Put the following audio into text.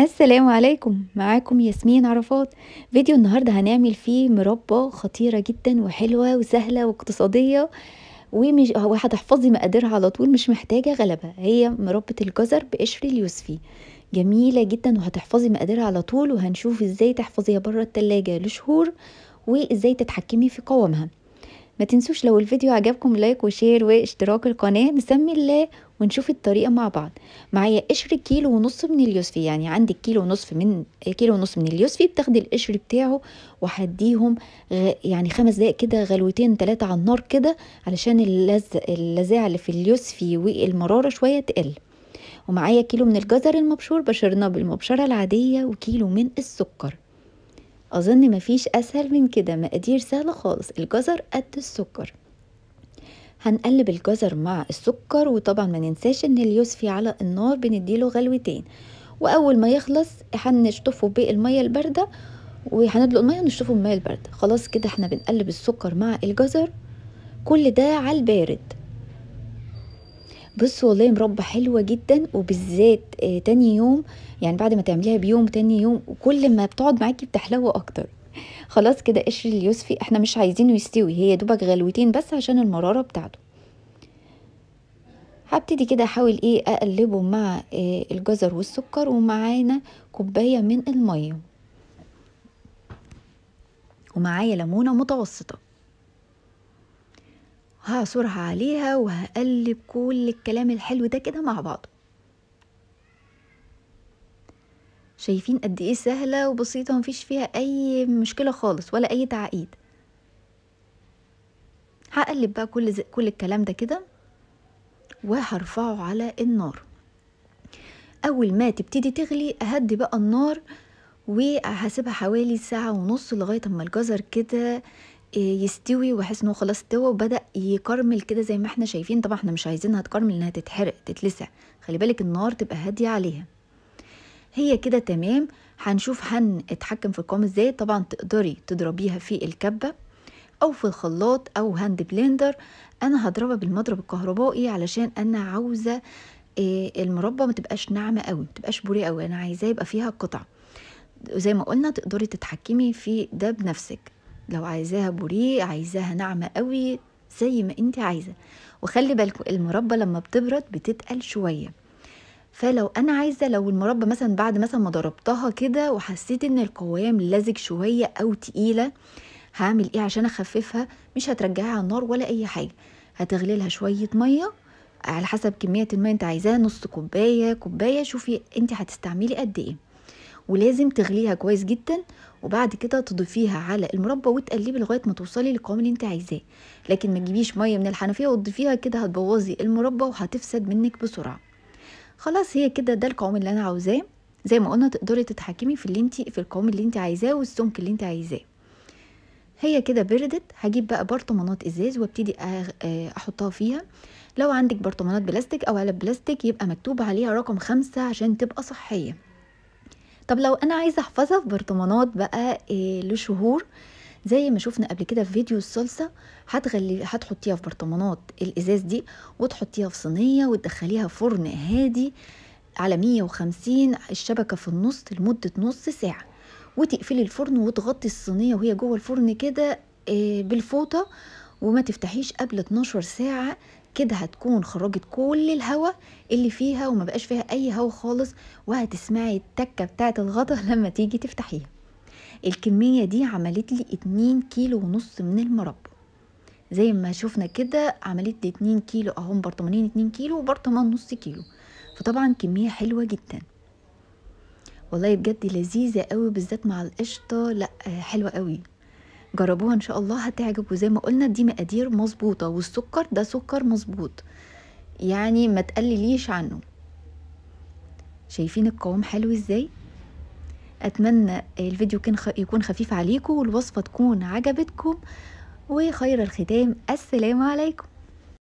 السلام عليكم معاكم ياسمين عرفات فيديو النهاردة هنعمل فيه مربى خطيرة جدا وحلوة وسهلة واقتصادية ومش وهتحفظي مقاديرها على طول مش محتاجة غلبة هي مربة الجزر بقشر اليوسفي جميلة جدا وهتحفظي مقاديرها على طول وهنشوف ازاي تحفظيها بره التلاجة لشهور وازاي تتحكمي في قوامها ما تنسوش لو الفيديو عجبكم لايك وشير واشتراك القناة نسمي الله ونشوف الطريقة مع بعض معايا قشر كيلو ونص من اليوسفي يعني عندك كيلو ونص من كيلو ونص من اليوسفي بتاخدي القشر بتاعه وحديهم غ... يعني خمس دقايق كده غلوتين ثلاثة على النار كده علشان اللز... اللذاعة اللي في اليوسفي والمرارة شوية تقل ومعايا كيلو من الجزر المبشور بشرناه بالمبشرة العادية وكيلو من السكر أظن مفيش أسهل من كده مقادير سهلة خالص الجزر قد السكر هنقلب الجزر مع السكر وطبعا ما ننساش ان اليوسفي على النار بنديله غلوتين واول ما يخلص هنشطفه بالميه البارده وهندلق الميه ونشطفه بالميه البارده خلاص كده احنا بنقلب السكر مع الجزر كل ده على البارد بصوا والله مربى حلوه جدا وبالذات آه تاني يوم يعني بعد ما تعمليها بيوم تاني يوم كل ما بتقعد معاكي بتحلو اكتر خلاص كده قشر اليوسفي احنا مش عايزينه يستوي هي دوبك غلوتين بس عشان المرارة بتاعته هبتدي كده احاول ايه اقلبه مع إيه الجزر والسكر ومعانا كوباية من المية ومعايا ليمونة متوسطة هعصرها عليها وهقلب كل الكلام الحلو ده كده مع بعضه شايفين قد ايه سهله وبسيطه ومفيش فيها اي مشكله خالص ولا اي تعقيد هقلب بقى كل زي كل الكلام ده كده وهرفعه على النار اول ما تبتدي تغلي اهدي بقى النار وهسيبها حوالي ساعه ونص لغايه اما الجزر كده آه، يستوي واحس انه خلاص استوى وبدا يكرمل كده زي ما احنا شايفين طبعا احنا مش عايزينها تكرمل انها تتحرق تتلسع خلي بالك النار تبقى هاديه عليها هي كده تمام هنشوف هنتحكم في القوام ازاي طبعا تقدري تضربيها في الكبة او في الخلاط او هاند بلندر انا هضربها بالمضرب الكهربائي علشان انا عاوزة آه، المربى ما تبقاش ناعمة قوي متبقاش تبقاش بوري قوي انا عايزاه يبقى فيها قطع زي ما قلنا تقدري تتحكمي في ده بنفسك لو عايزاها بوريه عايزاها ناعمة قوي زي ما انت عايزة وخلي بالك المربى لما بتبرد بتتقل شوية فلو انا عايزه لو المربى مثلا بعد مثلا ما ضربتها كده وحسيت ان القوام لزج شويه او تقيله هعمل ايه عشان اخففها مش هترجعيها على النار ولا اي حاجه هتغلي لها شويه ميه على حسب كميه الميه انت عايزاها نص كوبايه كوبايه شوفي انت هتستعملي قد ايه ولازم تغليها كويس جدا وبعد كده تضيفيها على المربى وتقلبي لغايه ما توصلي للقوام اللي انت عايزاه لكن ما تجيبيش ميه من الحنفيه وتضيفيها كده هتبوظي المربى وهتفسد منك بسرعه خلاص هي كده ده القوام اللي انا عاوزاه زي ما قلنا تقدري تتحكمي في اللي انت في القوام اللي انت عايزاه والسمك اللي انت عايزاه هي كده بردت هجيب بقى برطمانات ازاز وابتدي آه، احطها فيها لو عندك برطمانات بلاستيك او علب بلاستيك يبقى مكتوب عليها رقم خمسة عشان تبقى صحية طب لو انا عايزه احفظها في برطمانات بقى آه، لشهور زي ما شفنا قبل كده في فيديو الصلصه هتغلي هتحطيها في برطمانات الازاز دي وتحطيها في صينيه وتدخليها فرن هادي على 150 الشبكه في النص لمده نص ساعه وتقفلي الفرن وتغطي الصينيه وهي جوه الفرن كده آه، بالفوطه وما تفتحيش قبل 12 ساعه كده هتكون خرجت كل الهواء اللي فيها وما بقاش فيها اي هواء خالص وهتسمعي التكه بتاعت الغطا لما تيجي تفتحيها الكمية دي عملت لي اتنين كيلو ونص من المربى زي ما شفنا كده عملت لي اتنين كيلو اهم برطمانين اتنين كيلو وبرطمان نص كيلو فطبعا كمية حلوة جدا والله بجد لذيذة قوي بالذات مع القشطة لا حلوة قوي جربوها ان شاء الله هتعجب وزي ما قلنا دي مقادير مظبوطة والسكر ده سكر مظبوط يعني ما تقلليش عنه شايفين القوام حلو ازاي أتمنى الفيديو كان يكون خفيف عليكم والوصفة تكون عجبتكم وخير الختام السلام عليكم